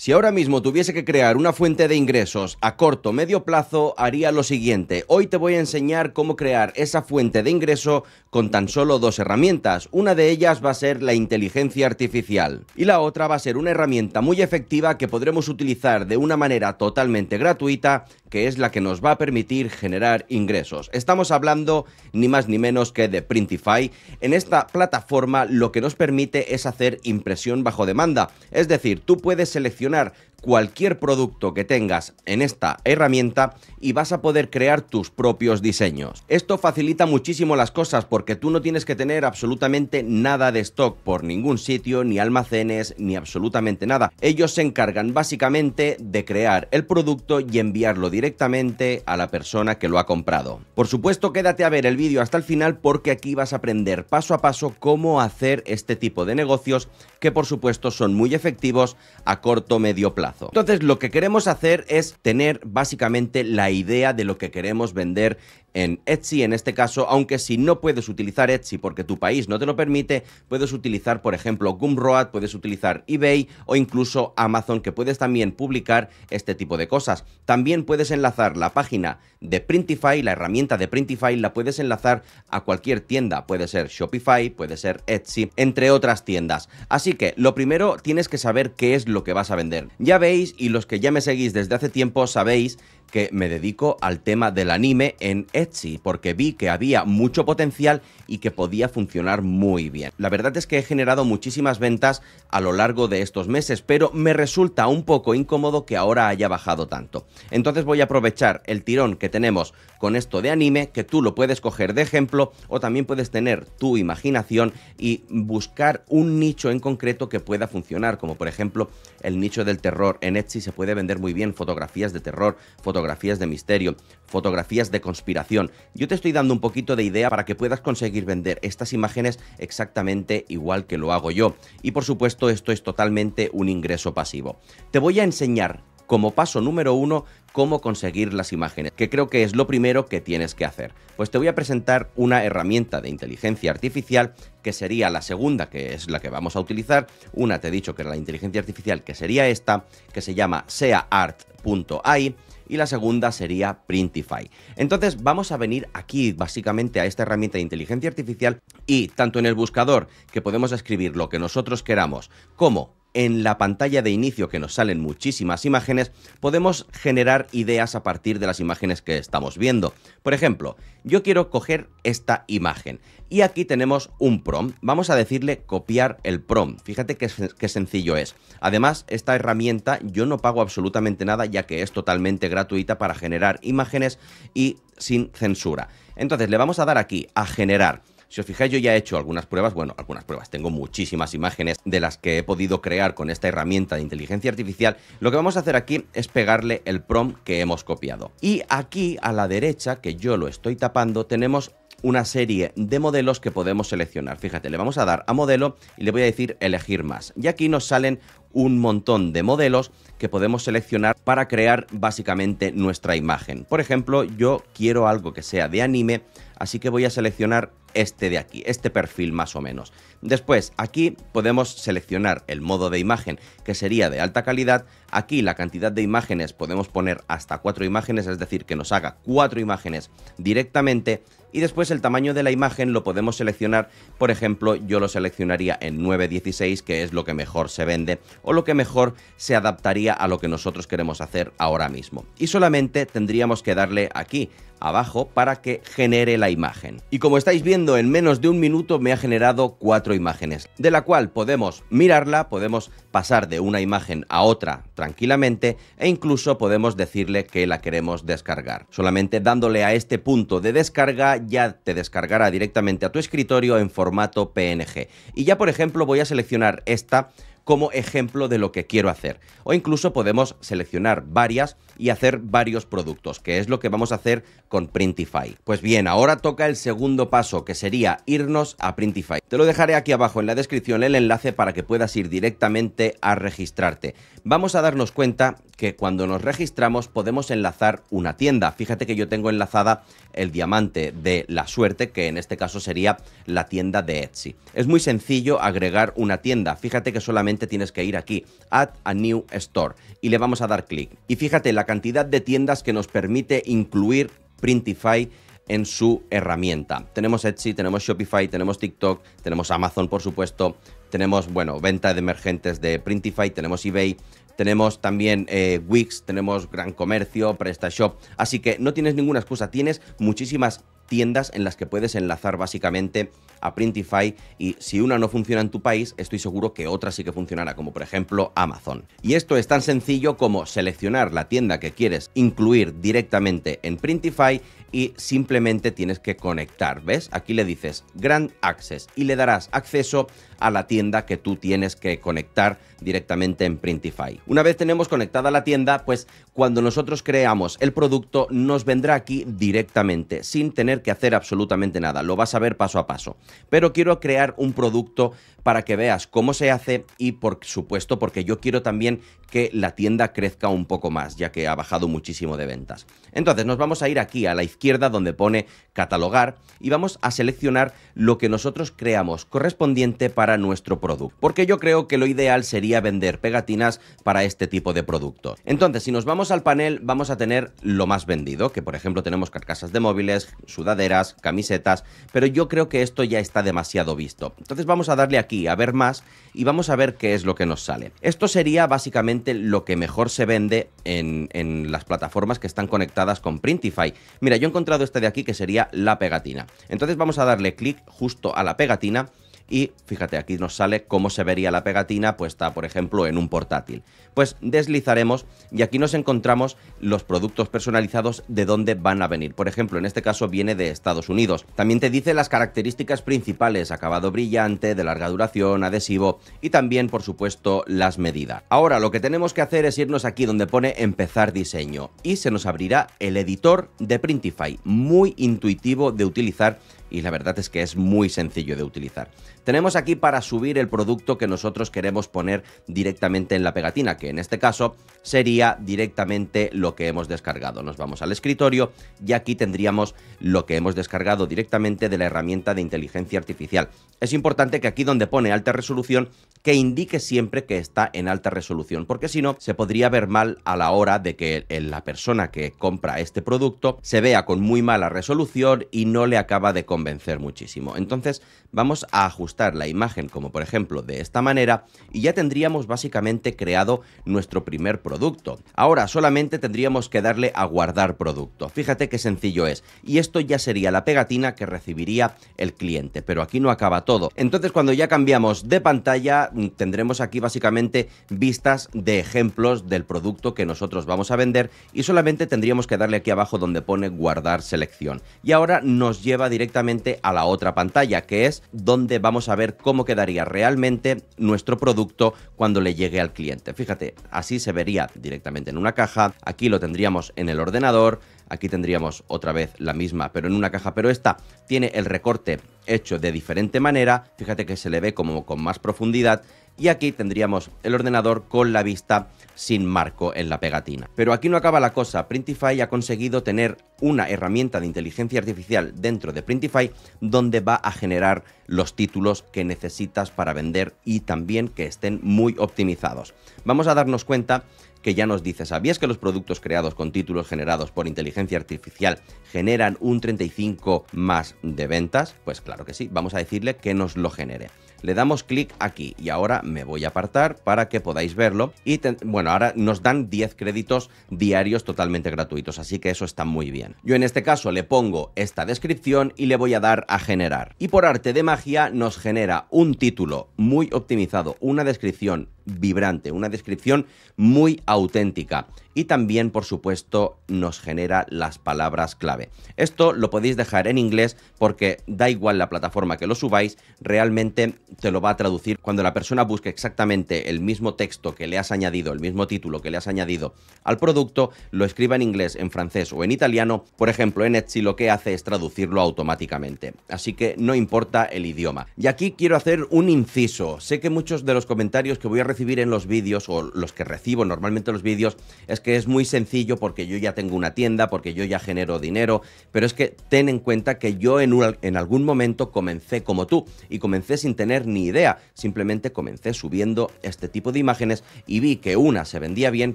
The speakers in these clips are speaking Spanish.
Si ahora mismo tuviese que crear una fuente de ingresos a corto medio plazo, haría lo siguiente. Hoy te voy a enseñar cómo crear esa fuente de ingreso con tan solo dos herramientas. Una de ellas va a ser la inteligencia artificial y la otra va a ser una herramienta muy efectiva que podremos utilizar de una manera totalmente gratuita que es la que nos va a permitir generar ingresos. Estamos hablando ni más ni menos que de Printify. En esta plataforma lo que nos permite es hacer impresión bajo demanda, es decir, tú puedes seleccionar cualquier producto que tengas en esta herramienta y vas a poder crear tus propios diseños. Esto facilita muchísimo las cosas porque tú no tienes que tener absolutamente nada de stock por ningún sitio, ni almacenes, ni absolutamente nada. Ellos se encargan básicamente de crear el producto y enviarlo directamente a la persona que lo ha comprado. Por supuesto, quédate a ver el vídeo hasta el final porque aquí vas a aprender paso a paso cómo hacer este tipo de negocios que por supuesto son muy efectivos a corto medio plazo. Entonces lo que queremos hacer es tener básicamente la idea de lo que queremos vender en Etsy, en este caso, aunque si no puedes utilizar Etsy porque tu país no te lo permite, puedes utilizar, por ejemplo, Gumroad, puedes utilizar eBay o incluso Amazon, que puedes también publicar este tipo de cosas. También puedes enlazar la página de Printify, la herramienta de Printify, la puedes enlazar a cualquier tienda, puede ser Shopify, puede ser Etsy, entre otras tiendas. Así que lo primero tienes que saber qué es lo que vas a vender. Ya veis, y los que ya me seguís desde hace tiempo sabéis que me dedico al tema del anime en Etsy, porque vi que había mucho potencial y que podía funcionar muy bien. La verdad es que he generado muchísimas ventas a lo largo de estos meses, pero me resulta un poco incómodo que ahora haya bajado tanto. Entonces voy a aprovechar el tirón que tenemos con esto de anime, que tú lo puedes coger de ejemplo o también puedes tener tu imaginación y buscar un nicho en concreto que pueda funcionar, como por ejemplo el nicho del terror. En Etsy se puede vender muy bien fotografías de terror, fotografías fotografías de misterio, fotografías de conspiración. Yo te estoy dando un poquito de idea para que puedas conseguir vender estas imágenes exactamente igual que lo hago yo. Y por supuesto esto es totalmente un ingreso pasivo. Te voy a enseñar como paso número uno cómo conseguir las imágenes, que creo que es lo primero que tienes que hacer. Pues te voy a presentar una herramienta de inteligencia artificial que sería la segunda, que es la que vamos a utilizar. Una te he dicho que era la inteligencia artificial, que sería esta, que se llama seaart.ai y la segunda sería Printify. Entonces vamos a venir aquí básicamente a esta herramienta de inteligencia artificial y tanto en el buscador que podemos escribir lo que nosotros queramos como en la pantalla de inicio, que nos salen muchísimas imágenes, podemos generar ideas a partir de las imágenes que estamos viendo. Por ejemplo, yo quiero coger esta imagen y aquí tenemos un prompt. Vamos a decirle copiar el prompt. Fíjate qué, qué sencillo es. Además, esta herramienta yo no pago absolutamente nada ya que es totalmente gratuita para generar imágenes y sin censura. Entonces le vamos a dar aquí a generar. Si os fijáis, yo ya he hecho algunas pruebas, bueno, algunas pruebas, tengo muchísimas imágenes de las que he podido crear con esta herramienta de inteligencia artificial. Lo que vamos a hacer aquí es pegarle el prompt que hemos copiado. Y aquí a la derecha, que yo lo estoy tapando, tenemos una serie de modelos que podemos seleccionar. Fíjate, le vamos a dar a modelo y le voy a decir elegir más. Y aquí nos salen un montón de modelos que podemos seleccionar para crear básicamente nuestra imagen. Por ejemplo, yo quiero algo que sea de anime, así que voy a seleccionar este de aquí, este perfil más o menos. Después, aquí podemos seleccionar el modo de imagen, que sería de alta calidad. Aquí la cantidad de imágenes podemos poner hasta cuatro imágenes, es decir, que nos haga cuatro imágenes directamente y después el tamaño de la imagen lo podemos seleccionar, por ejemplo yo lo seleccionaría en 9.16 que es lo que mejor se vende o lo que mejor se adaptaría a lo que nosotros queremos hacer ahora mismo y solamente tendríamos que darle aquí abajo para que genere la imagen. Y como estáis viendo, en menos de un minuto me ha generado cuatro imágenes, de la cual podemos mirarla, podemos pasar de una imagen a otra tranquilamente e incluso podemos decirle que la queremos descargar. Solamente dándole a este punto de descarga ya te descargará directamente a tu escritorio en formato PNG. Y ya por ejemplo voy a seleccionar esta como ejemplo de lo que quiero hacer. O incluso podemos seleccionar varias y hacer varios productos, que es lo que vamos a hacer con Printify. Pues bien, ahora toca el segundo paso, que sería irnos a Printify. Te lo dejaré aquí abajo en la descripción el enlace para que puedas ir directamente a registrarte. Vamos a darnos cuenta que cuando nos registramos podemos enlazar una tienda. Fíjate que yo tengo enlazada el diamante de la suerte, que en este caso sería la tienda de Etsy. Es muy sencillo agregar una tienda. Fíjate que solamente tienes que ir aquí, Add a New Store, y le vamos a dar clic. Y fíjate la cantidad de tiendas que nos permite incluir Printify en su herramienta. Tenemos Etsy, tenemos Shopify, tenemos TikTok, tenemos Amazon, por supuesto, tenemos, bueno, venta de emergentes de Printify, tenemos eBay, tenemos también eh, Wix, tenemos Gran Comercio, PrestaShop. Así que no tienes ninguna excusa, tienes muchísimas tiendas en las que puedes enlazar básicamente a Printify y si una no funciona en tu país, estoy seguro que otra sí que funcionará, como por ejemplo Amazon. Y esto es tan sencillo como seleccionar la tienda que quieres incluir directamente en Printify y simplemente tienes que conectar, ¿ves? Aquí le dices Grand Access y le darás acceso a la tienda que tú tienes que conectar directamente en Printify. Una vez tenemos conectada la tienda, pues cuando nosotros creamos el producto nos vendrá aquí directamente, sin tener que hacer absolutamente nada, lo vas a ver paso a paso. Pero quiero crear un producto para que veas cómo se hace y por supuesto porque yo quiero también que la tienda crezca un poco más, ya que ha bajado muchísimo de ventas. Entonces nos vamos a ir aquí a la izquierda donde pone catalogar y vamos a seleccionar lo que nosotros creamos correspondiente para nuestro producto, porque yo creo que lo ideal sería vender pegatinas para este tipo de producto Entonces, si nos vamos al panel, vamos a tener lo más vendido, que por ejemplo tenemos carcasas de móviles, sudaderas, camisetas, pero yo creo que esto ya está demasiado visto. Entonces vamos a darle aquí a ver más y vamos a ver qué es lo que nos sale. Esto sería básicamente lo que mejor se vende en, en, las plataformas que están conectadas con Printify. Mira, yo he encontrado este de aquí que sería la pegatina. Entonces vamos a darle clic justo a la pegatina y fíjate, aquí nos sale cómo se vería la pegatina puesta, por ejemplo, en un portátil. Pues deslizaremos y aquí nos encontramos los productos personalizados de dónde van a venir. Por ejemplo, en este caso viene de Estados Unidos. También te dice las características principales, acabado brillante, de larga duración, adhesivo y también, por supuesto, las medidas. Ahora, lo que tenemos que hacer es irnos aquí donde pone empezar diseño y se nos abrirá el editor de Printify, muy intuitivo de utilizar y la verdad es que es muy sencillo de utilizar. Tenemos aquí para subir el producto que nosotros queremos poner directamente en la pegatina, que en este caso sería directamente lo que hemos descargado. Nos vamos al escritorio y aquí tendríamos lo que hemos descargado directamente de la herramienta de inteligencia artificial. Es importante que aquí donde pone alta resolución, que indique siempre que está en alta resolución, porque si no, se podría ver mal a la hora de que la persona que compra este producto se vea con muy mala resolución y no le acaba de convencer muchísimo. Entonces, vamos a ajustar la imagen, como por ejemplo de esta manera, y ya tendríamos básicamente creado nuestro primer producto. Ahora solamente tendríamos que darle a guardar producto. Fíjate qué sencillo es. Y esto ya sería la pegatina que recibiría el cliente, pero aquí no acaba todo. Entonces cuando ya cambiamos de pantalla, mm, tendremos aquí básicamente vistas de ejemplos del producto que nosotros vamos a vender y solamente tendríamos que darle aquí abajo donde pone guardar selección. Y ahora nos lleva directamente a la otra pantalla, que es donde vamos a ver cómo quedaría realmente nuestro producto cuando le llegue al cliente. Fíjate, así se vería directamente en una caja. Aquí lo tendríamos en el ordenador, aquí tendríamos otra vez la misma, pero en una caja, pero esta tiene el recorte hecho de diferente manera, fíjate que se le ve como con más profundidad, y aquí tendríamos el ordenador con la vista sin marco en la pegatina. Pero aquí no acaba la cosa, Printify ha conseguido tener una herramienta de inteligencia artificial dentro de Printify donde va a generar los títulos que necesitas para vender y también que estén muy optimizados. Vamos a darnos cuenta que ya nos dice, ¿sabías que los productos creados con títulos generados por inteligencia artificial generan un 35 más de ventas? Pues claro que sí, vamos a decirle que nos lo genere. Le damos clic aquí y ahora me voy a apartar para que podáis verlo. Y bueno, ahora nos dan 10 créditos diarios totalmente gratuitos, así que eso está muy bien. Yo en este caso le pongo esta descripción y le voy a dar a generar. Y por arte de magia nos genera un título muy optimizado, una descripción vibrante, una descripción muy auténtica y también, por supuesto, nos genera las palabras clave. Esto lo podéis dejar en inglés porque da igual la plataforma que lo subáis, realmente te lo va a traducir cuando la persona busque exactamente el mismo texto que le has añadido, el mismo título que le has añadido al producto, lo escriba en inglés, en francés o en italiano. Por ejemplo, en Etsy lo que hace es traducirlo automáticamente, así que no importa el idioma. Y aquí quiero hacer un inciso. Sé que muchos de los comentarios que voy a recibir en los vídeos o los que recibo normalmente en los vídeos es que es muy sencillo porque yo ya tengo una tienda, porque yo ya genero dinero, pero es que ten en cuenta que yo en, en algún momento comencé como tú y comencé sin tener ni idea, simplemente comencé subiendo este tipo de imágenes y vi que una se vendía bien,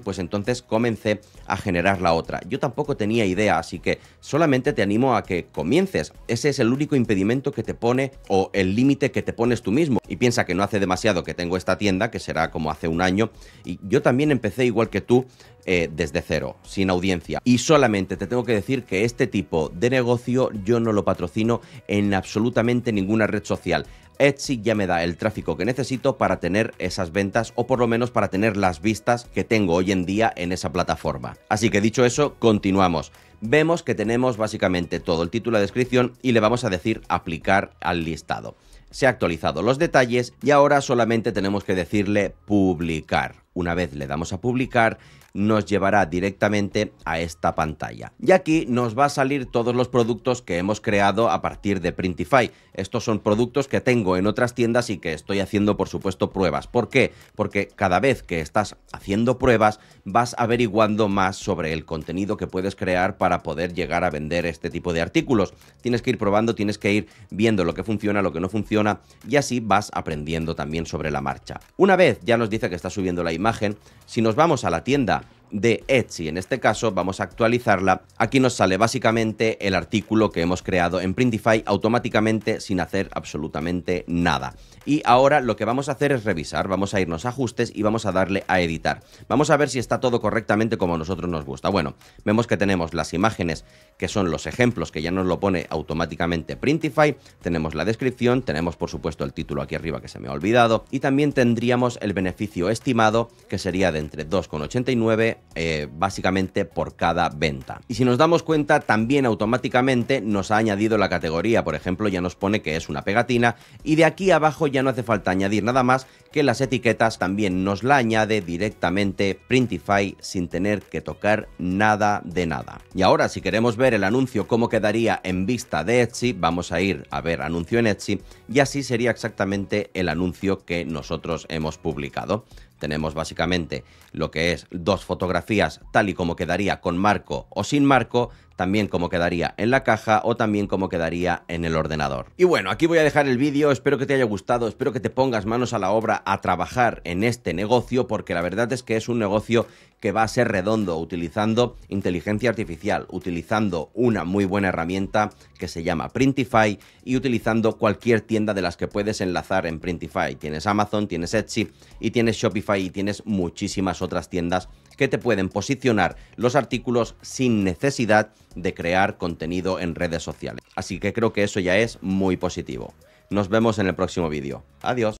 pues entonces comencé a generar la otra. Yo tampoco tenía idea, así que solamente te animo a que comiences. Ese es el único impedimento que te pone o el límite que te pones tú mismo. Y piensa que no hace demasiado que tengo esta tienda, que será como hace un año, y yo también empecé igual que tú eh, desde cero, sin audiencia. Y solamente te tengo que decir que este tipo de negocio yo no lo patrocino en absolutamente ninguna red social. Etsy ya me da el tráfico que necesito para tener esas ventas o por lo menos para tener las vistas que tengo hoy en día en esa plataforma. Así que dicho eso, continuamos. Vemos que tenemos básicamente todo el título, de descripción y le vamos a decir aplicar al listado. Se ha actualizado los detalles y ahora solamente tenemos que decirle publicar. Una vez le damos a publicar, nos llevará directamente a esta pantalla. Y aquí nos va a salir todos los productos que hemos creado a partir de Printify. Estos son productos que tengo en otras tiendas y que estoy haciendo, por supuesto, pruebas. ¿Por qué? Porque cada vez que estás haciendo pruebas, vas averiguando más sobre el contenido que puedes crear para poder llegar a vender este tipo de artículos. Tienes que ir probando, tienes que ir viendo lo que funciona, lo que no funciona, y así vas aprendiendo también sobre la marcha. Una vez ya nos dice que está subiendo la imagen, si nos vamos a la tienda de Etsy. En este caso vamos a actualizarla. Aquí nos sale básicamente el artículo que hemos creado en Printify automáticamente sin hacer absolutamente nada. Y ahora lo que vamos a hacer es revisar, vamos a irnos a ajustes y vamos a darle a editar. Vamos a ver si está todo correctamente como a nosotros nos gusta. Bueno, vemos que tenemos las imágenes que son los ejemplos que ya nos lo pone automáticamente Printify, tenemos la descripción, tenemos por supuesto el título aquí arriba que se me ha olvidado y también tendríamos el beneficio estimado que sería de entre 2,89 eh, básicamente por cada venta. Y si nos damos cuenta, también automáticamente nos ha añadido la categoría, por ejemplo, ya nos pone que es una pegatina y de aquí abajo ya no hace falta añadir nada más que las etiquetas también nos la añade directamente Printify sin tener que tocar nada de nada. Y ahora si queremos ver el anuncio cómo quedaría en vista de Etsy, vamos a ir a ver anuncio en Etsy y así sería exactamente el anuncio que nosotros hemos publicado. Tenemos básicamente lo que es dos fotografías tal y como quedaría con marco o sin marco también como quedaría en la caja o también como quedaría en el ordenador. Y bueno, aquí voy a dejar el vídeo, espero que te haya gustado, espero que te pongas manos a la obra a trabajar en este negocio porque la verdad es que es un negocio que va a ser redondo utilizando inteligencia artificial, utilizando una muy buena herramienta que se llama Printify y utilizando cualquier tienda de las que puedes enlazar en Printify. Tienes Amazon, tienes Etsy y tienes Shopify y tienes muchísimas otras tiendas que te pueden posicionar los artículos sin necesidad de crear contenido en redes sociales. Así que creo que eso ya es muy positivo. Nos vemos en el próximo vídeo. Adiós.